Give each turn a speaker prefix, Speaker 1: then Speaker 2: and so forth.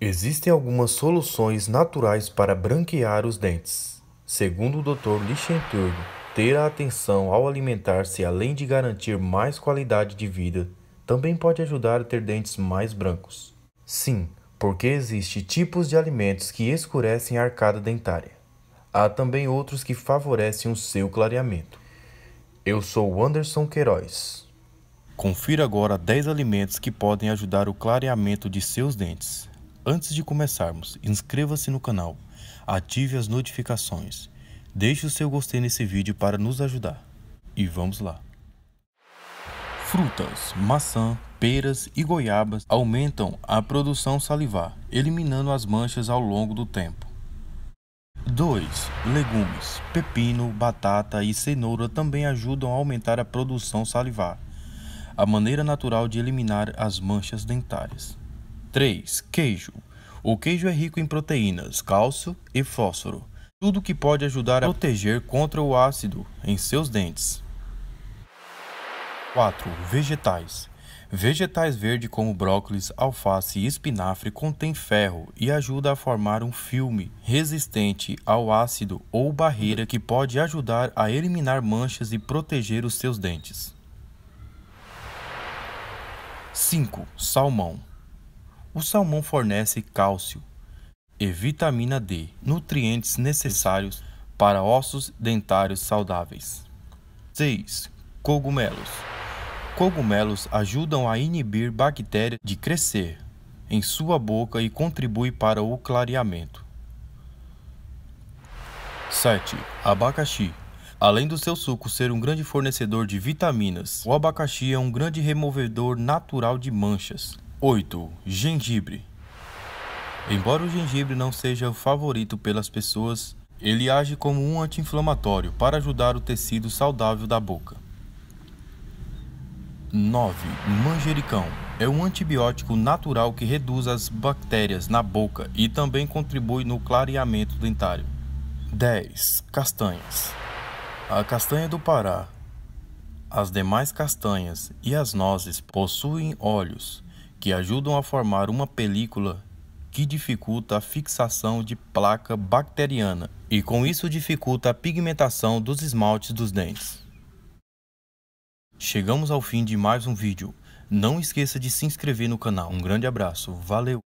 Speaker 1: Existem algumas soluções naturais para branquear os dentes. Segundo o Dr. Lichtenberg, ter a atenção ao alimentar-se, além de garantir mais qualidade de vida, também pode ajudar a ter dentes mais brancos. Sim, porque existem tipos de alimentos que escurecem a arcada dentária. Há também outros que favorecem o seu clareamento. Eu sou Anderson Queiroz. Confira agora 10 alimentos que podem ajudar o clareamento de seus dentes. Antes de começarmos, inscreva-se no canal, ative as notificações, deixe o seu gostei nesse vídeo para nos ajudar. E vamos lá! Frutas, maçã, peras e goiabas aumentam a produção salivar, eliminando as manchas ao longo do tempo. 2. Legumes, pepino, batata e cenoura também ajudam a aumentar a produção salivar, a maneira natural de eliminar as manchas dentárias. 3. Queijo. O queijo é rico em proteínas, cálcio e fósforo, tudo que pode ajudar a proteger contra o ácido em seus dentes. 4. Vegetais. Vegetais verdes como brócolis, alface e espinafre contêm ferro e ajuda a formar um filme resistente ao ácido ou barreira que pode ajudar a eliminar manchas e proteger os seus dentes. 5. Salmão. O salmão fornece cálcio e vitamina D, nutrientes necessários para ossos dentários saudáveis. 6. Cogumelos. Cogumelos ajudam a inibir bactérias de crescer em sua boca e contribui para o clareamento. 7. Abacaxi. Além do seu suco ser um grande fornecedor de vitaminas, o abacaxi é um grande removedor natural de manchas, 8. Gengibre. Embora o gengibre não seja o favorito pelas pessoas, ele age como um anti-inflamatório para ajudar o tecido saudável da boca. 9. Manjericão. É um antibiótico natural que reduz as bactérias na boca e também contribui no clareamento dentário. 10. Castanhas. A castanha do Pará, as demais castanhas e as nozes possuem óleos que ajudam a formar uma película que dificulta a fixação de placa bacteriana e com isso dificulta a pigmentação dos esmaltes dos dentes. Chegamos ao fim de mais um vídeo. Não esqueça de se inscrever no canal. Um grande abraço. Valeu!